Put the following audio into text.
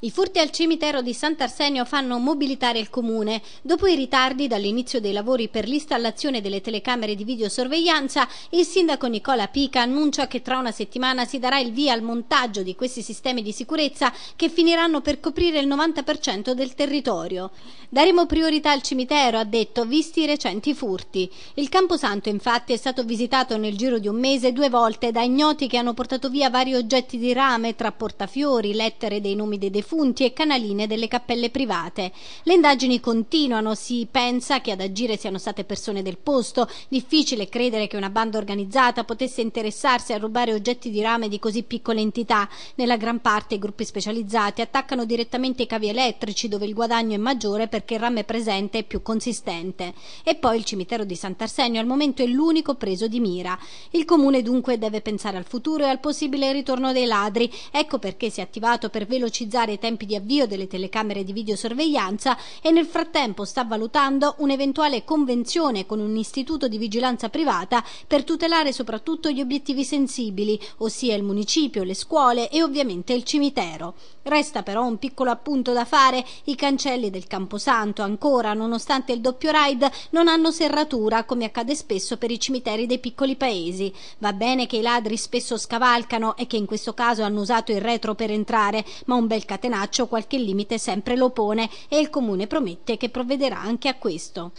I furti al cimitero di Sant'Arsenio fanno mobilitare il comune. Dopo i ritardi dall'inizio dei lavori per l'installazione delle telecamere di videosorveglianza, il sindaco Nicola Pica annuncia che tra una settimana si darà il via al montaggio di questi sistemi di sicurezza che finiranno per coprire il 90% del territorio. Daremo priorità al cimitero, ha detto, visti i recenti furti. Il Camposanto infatti è stato visitato nel giro di un mese due volte da ignoti che hanno portato via vari oggetti di rame tra portafiori, lettere dei nomi dei defunti defunti e canaline delle cappelle private. Le indagini continuano, si pensa che ad agire siano state persone del posto, difficile credere che una banda organizzata potesse interessarsi a rubare oggetti di rame di così piccole entità. Nella gran parte i gruppi specializzati attaccano direttamente i cavi elettrici dove il guadagno è maggiore perché il rame presente è più consistente. E poi il cimitero di Sant'Arsenio al momento è l'unico preso di mira. Il comune dunque deve pensare al futuro e al possibile ritorno dei ladri. Ecco perché si è attivato per velocizzare i tempi di avvio delle telecamere di videosorveglianza e nel frattempo sta valutando un'eventuale convenzione con un istituto di vigilanza privata per tutelare soprattutto gli obiettivi sensibili, ossia il municipio, le scuole e ovviamente il cimitero. Resta però un piccolo appunto da fare, i cancelli del Camposanto ancora, nonostante il doppio ride, non hanno serratura come accade spesso per i cimiteri dei piccoli paesi. Va bene che i ladri spesso scavalcano e che in questo caso hanno usato il retro per entrare, ma un bel catene catenaccio qualche limite sempre lo pone e il comune promette che provvederà anche a questo.